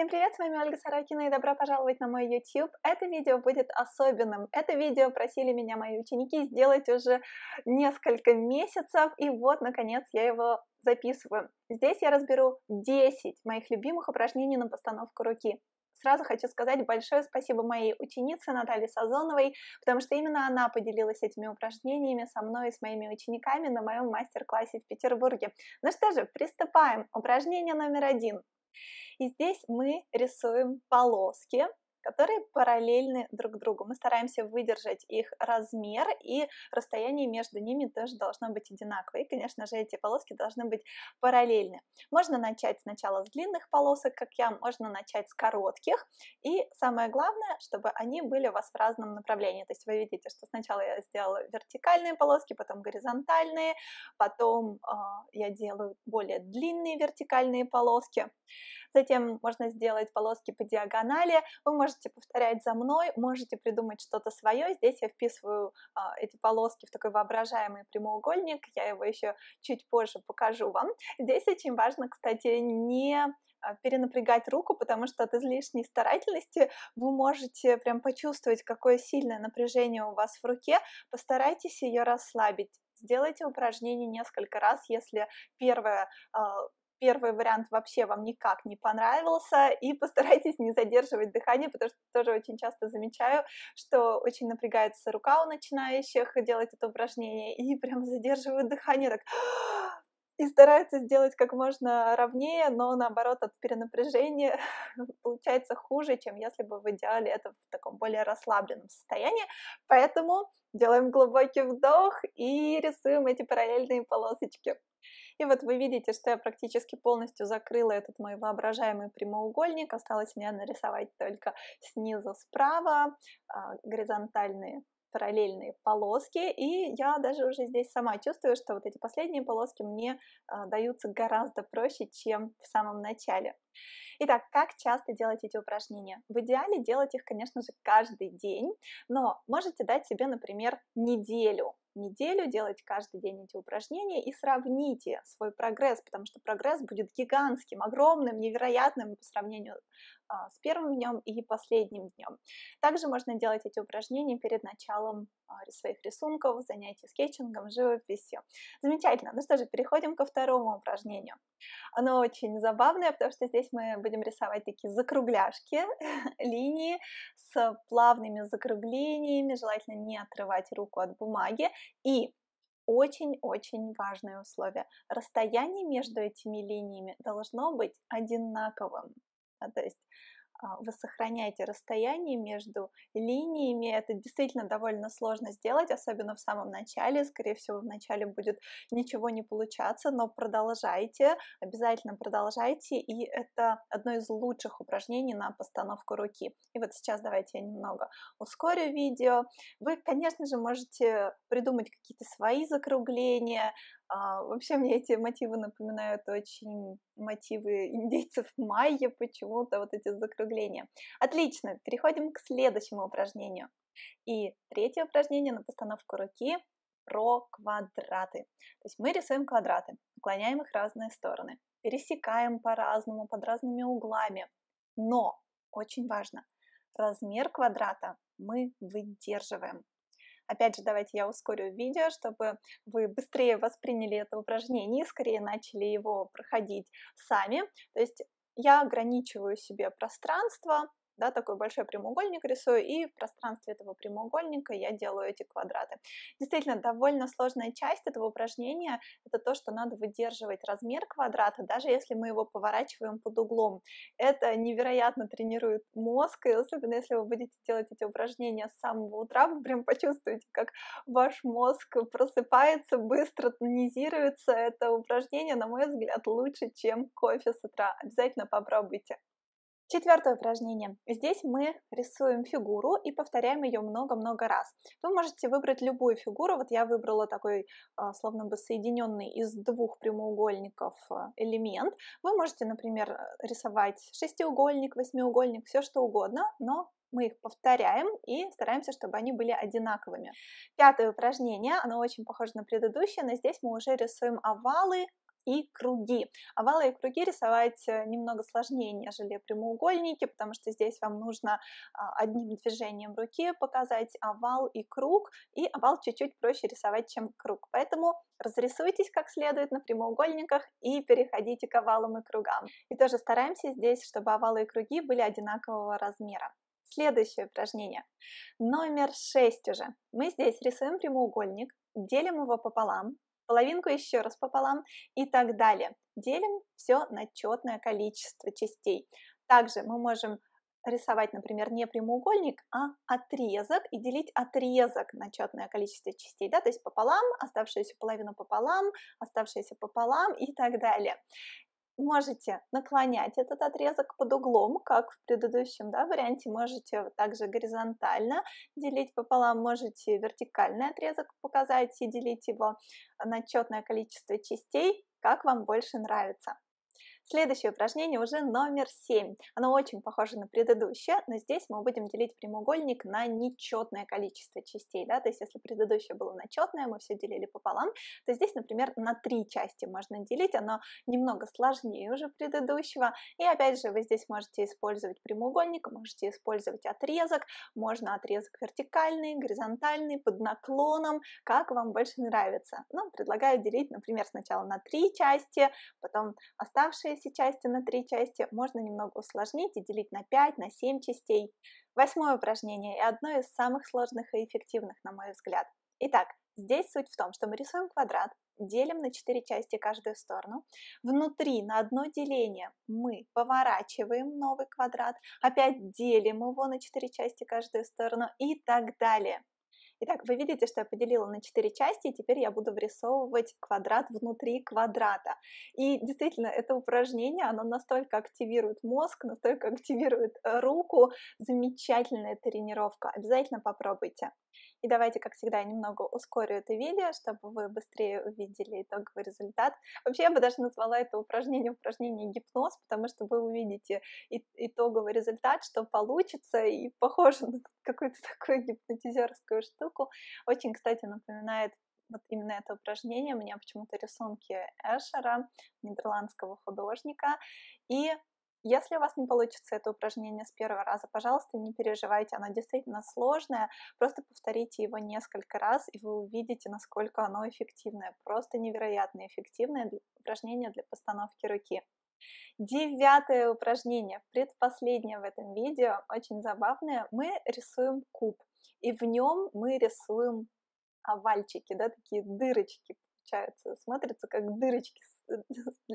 Всем привет, с вами Ольга Сорокина и добро пожаловать на мой YouTube. Это видео будет особенным. Это видео просили меня мои ученики сделать уже несколько месяцев, и вот, наконец, я его записываю. Здесь я разберу 10 моих любимых упражнений на постановку руки. Сразу хочу сказать большое спасибо моей ученице Наталье Сазоновой, потому что именно она поделилась этими упражнениями со мной и с моими учениками на моем мастер-классе в Петербурге. Ну что же, приступаем. Упражнение номер один. И здесь мы рисуем полоски которые параллельны друг другу. Мы стараемся выдержать их размер, и расстояние между ними тоже должно быть одинаковое. И, конечно же, эти полоски должны быть параллельны. Можно начать сначала с длинных полосок, как я, можно начать с коротких, и самое главное, чтобы они были у вас в разном направлении. То есть вы видите, что сначала я сделала вертикальные полоски, потом горизонтальные, потом э, я делаю более длинные вертикальные полоски. Затем можно сделать полоски по диагонали. Вы можете повторять за мной, можете придумать что-то свое. Здесь я вписываю а, эти полоски в такой воображаемый прямоугольник. Я его еще чуть позже покажу вам. Здесь очень важно, кстати, не а, перенапрягать руку, потому что от излишней старательности вы можете прям почувствовать, какое сильное напряжение у вас в руке. Постарайтесь ее расслабить. Сделайте упражнение несколько раз, если первое а, первый вариант вообще вам никак не понравился, и постарайтесь не задерживать дыхание, потому что тоже очень часто замечаю, что очень напрягается рука у начинающих делать это упражнение, и прям задерживают дыхание так и стараются сделать как можно ровнее, но наоборот от перенапряжения получается хуже, чем если бы в идеале это в таком более расслабленном состоянии. Поэтому делаем глубокий вдох и рисуем эти параллельные полосочки. И вот вы видите, что я практически полностью закрыла этот мой воображаемый прямоугольник. Осталось мне нарисовать только снизу справа а, горизонтальные параллельные полоски, и я даже уже здесь сама чувствую, что вот эти последние полоски мне э, даются гораздо проще, чем в самом начале. Итак, как часто делать эти упражнения? В идеале делать их, конечно же, каждый день, но можете дать себе, например, неделю неделю, делать каждый день эти упражнения и сравните свой прогресс, потому что прогресс будет гигантским, огромным, невероятным по сравнению а, с первым днем и последним днем. Также можно делать эти упражнения перед началом а, своих рисунков, занятий скетчингом, живописью. Замечательно. Ну что же, переходим ко второму упражнению. Оно очень забавное, потому что здесь мы будем рисовать такие закругляшки, линии с плавными закруглениями, желательно не отрывать руку от бумаги. И очень-очень важное условие. Расстояние между этими линиями должно быть одинаковым. То есть а, вы сохраняете расстояние между линиями. Это действительно довольно сложно сделать, особенно в самом начале. Скорее всего, в начале будет ничего не получаться, но продолжайте, обязательно продолжайте. И это одно из лучших упражнений на постановку руки. И вот сейчас давайте я немного ускорю видео. Вы, конечно же, можете придумать какие-то свои закругления, а, вообще мне эти мотивы напоминают очень мотивы индейцев майя, почему-то вот эти закругления. Отлично, переходим к следующему упражнению. И третье упражнение на постановку руки про квадраты. То есть мы рисуем квадраты, наклоняем их в разные стороны, пересекаем по-разному, под разными углами. Но, очень важно, размер квадрата мы выдерживаем. Опять же, давайте я ускорю видео, чтобы вы быстрее восприняли это упражнение и скорее начали его проходить сами. То есть я ограничиваю себе пространство, да, такой большой прямоугольник рисую, и в пространстве этого прямоугольника я делаю эти квадраты. Действительно, довольно сложная часть этого упражнения — это то, что надо выдерживать размер квадрата, даже если мы его поворачиваем под углом. Это невероятно тренирует мозг, и особенно если вы будете делать эти упражнения с самого утра, вы прям почувствуете, как ваш мозг просыпается быстро, тонизируется. Это упражнение, на мой взгляд, лучше, чем кофе с утра. Обязательно попробуйте. Четвертое упражнение. Здесь мы рисуем фигуру и повторяем ее много-много раз. Вы можете выбрать любую фигуру. Вот я выбрала такой, а, словно бы соединенный из двух прямоугольников а, элемент. Вы можете, например, рисовать шестиугольник, восьмиугольник, все что угодно, но мы их повторяем и стараемся, чтобы они были одинаковыми. Пятое упражнение, оно очень похоже на предыдущее, но здесь мы уже рисуем овалы, и круги. Овалы и круги рисовать э, немного сложнее, нежели прямоугольники, потому что здесь вам нужно а, одним движением руки показать овал и круг, и овал чуть-чуть проще рисовать, чем круг. Поэтому разрисуйтесь как следует на прямоугольниках и переходите к овалам и кругам. И тоже стараемся здесь, чтобы овалы и круги были одинакового размера. Следующее упражнение. Номер 6 уже. Мы здесь рисуем прямоугольник, делим его пополам, половинку еще раз пополам и так далее. Делим все на четное количество частей. Также мы можем рисовать, например, не прямоугольник, а отрезок и делить отрезок на четное количество частей, да, то есть пополам, оставшуюся половину пополам, оставшуюся пополам и так далее можете наклонять этот отрезок под углом, как в предыдущем да, варианте, можете также горизонтально делить пополам, можете вертикальный отрезок показать и делить его на четное количество частей, как вам больше нравится. Следующее упражнение уже номер 7. Оно очень похоже на предыдущее, но здесь мы будем делить прямоугольник на нечетное количество частей. Да? То есть если предыдущее было на четное, мы все делили пополам, то здесь, например, на три части можно делить. Оно немного сложнее уже предыдущего. И опять же, вы здесь можете использовать прямоугольник, можете использовать отрезок. Можно отрезок вертикальный, горизонтальный, под наклоном, как вам больше нравится. Ну, предлагаю делить, например, сначала на три части, потом оставшиеся все части на три части можно немного усложнить и делить на 5, на 7 частей. Восьмое упражнение и одно из самых сложных и эффективных, на мой взгляд. Итак, здесь суть в том, что мы рисуем квадрат, делим на 4 части каждую сторону. Внутри на одно деление мы поворачиваем новый квадрат, опять делим его на 4 части каждую сторону и так далее. Итак, вы видите, что я поделила на четыре части, и теперь я буду вырисовывать квадрат внутри квадрата. И действительно, это упражнение, оно настолько активирует мозг, настолько активирует э, руку. Замечательная тренировка. Обязательно попробуйте. И давайте, как всегда, я немного ускорю это видео, чтобы вы быстрее увидели итоговый результат. Вообще, я бы даже назвала это упражнение упражнение гипноз, потому что вы увидите итоговый результат, что получится, и похоже на какую-то такую гипнотизерскую штуку. Очень, кстати, напоминает вот именно это упражнение. У меня почему-то рисунки Эшера, нидерландского художника. И если у вас не получится это упражнение с первого раза, пожалуйста, не переживайте, оно действительно сложное, просто повторите его несколько раз, и вы увидите, насколько оно эффективное, просто невероятно эффективное упражнение для постановки руки. Девятое упражнение, предпоследнее в этом видео, очень забавное. Мы рисуем куб, и в нем мы рисуем овальчики, да, такие дырочки получаются, смотрятся как дырочки,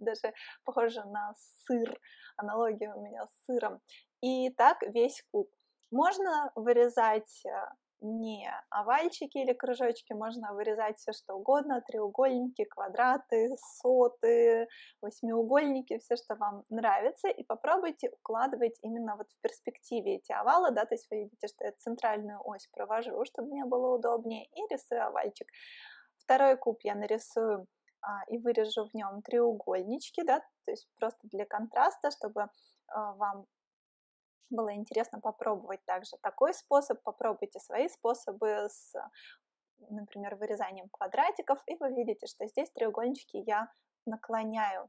даже похоже на сыр аналогия у меня с сыром. И так весь куб. Можно вырезать э, не овальчики или кружочки, можно вырезать все что угодно, треугольники, квадраты, соты, восьмиугольники, все, что вам нравится, и попробуйте укладывать именно вот в перспективе эти овалы, да, то есть вы видите, что я центральную ось провожу, чтобы мне было удобнее, и рисую овальчик. Второй куб я нарисую а, и вырежу в нем треугольнички, да, то есть просто для контраста, чтобы а, вам было интересно попробовать также такой способ, попробуйте свои способы с, например, вырезанием квадратиков, и вы видите, что здесь треугольнички я наклоняю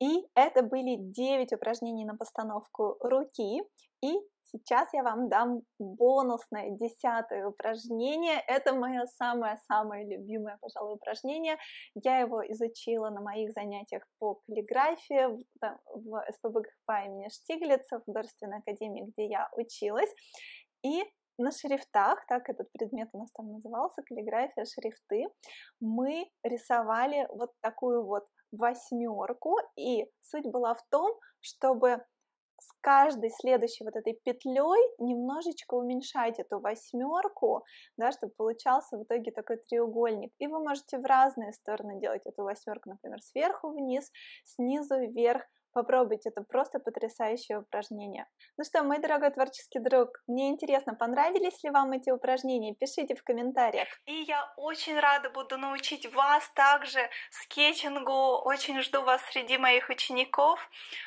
и это были 9 упражнений на постановку руки. И сейчас я вам дам бонусное десятое упражнение. Это мое самое-самое любимое, пожалуй, упражнение. Я его изучила на моих занятиях по каллиграфии в СПБГХП имени Штиглица, в художественной академии, где я училась. И на шрифтах, так этот предмет у нас там назывался, каллиграфия, шрифты, мы рисовали вот такую вот восьмерку, и суть была в том, чтобы с каждой следующей вот этой петлей немножечко уменьшать эту восьмерку, да, чтобы получался в итоге такой треугольник. И вы можете в разные стороны делать эту восьмерку, например, сверху вниз, снизу вверх, Попробуйте, это просто потрясающее упражнение. Ну что, мой дорогой творческий друг, мне интересно, понравились ли вам эти упражнения? Пишите в комментариях. И я очень рада буду научить вас также скетчингу. Очень жду вас среди моих учеников.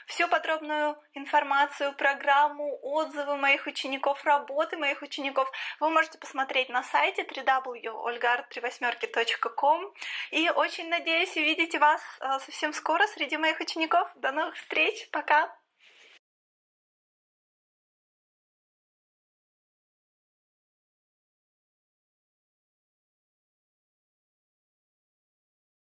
Всю подробную информацию, программу, отзывы моих учеников, работы моих учеников вы можете посмотреть на сайте www.olgard38.com. И очень надеюсь увидеть вас э, совсем скоро среди моих учеников. До новых новых встреч. Пока!